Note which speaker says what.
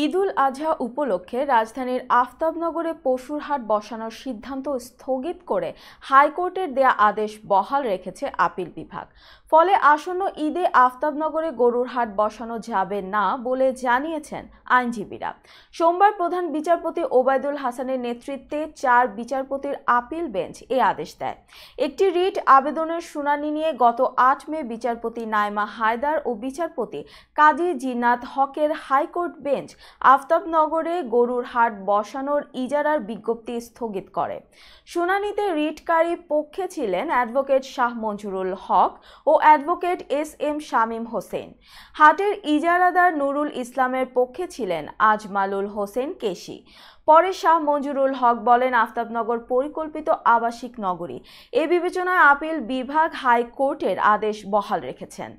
Speaker 1: ঈদুল আজহা উপলক্ষে রাজধানীর আফতাবনগরে পশুর হাট বসানোর সিদ্ধান্ত স্থগিত করে হাইকোর্টের দেয়া আদেশ বহাল রেখেছে আপিল বিভাগ ফলে আসন্ন ঈদে আফতাবনগরে গরুর হাট বসানো যাবে না বলে জানিয়েছেন আইনজীবীরা সোমবার প্রধান বিচারপতি ওবায়দুল হাসানের নেতৃত্বে চার বিচারপতির আপিল বেঞ্চ এ আদেশ দেয় একটি রিট আবেদনের শুনানি নিয়ে গত আট মে বিচারপতি নাইমা হায়দার ও বিচারপতি কাজী জিনাত হকের হাইকোর্ট বেঞ্চ আফতাবনগরে গরুর হাট বসানোর ইজারার বিজ্ঞপ্তি স্থগিত করে শুনানিতে রিটকারী পক্ষে ছিলেন অ্যাডভোকেট শাহ মঞ্জুরুল হক ও advocate S M Shamim Hossain হাটের ইজারাদার নুরুল ইসলামের পক্ষে ছিলেন আজমালুল হোসেন কেশি পরে শাহ মঞ্জুরুল হক বলেন আফতাবনগর পরিকল্পিত আবাসিক নগরী এ বিবেচনায় আপিল বিভাগ হাইকোর্টের আদেশ বহাল রেখেছেন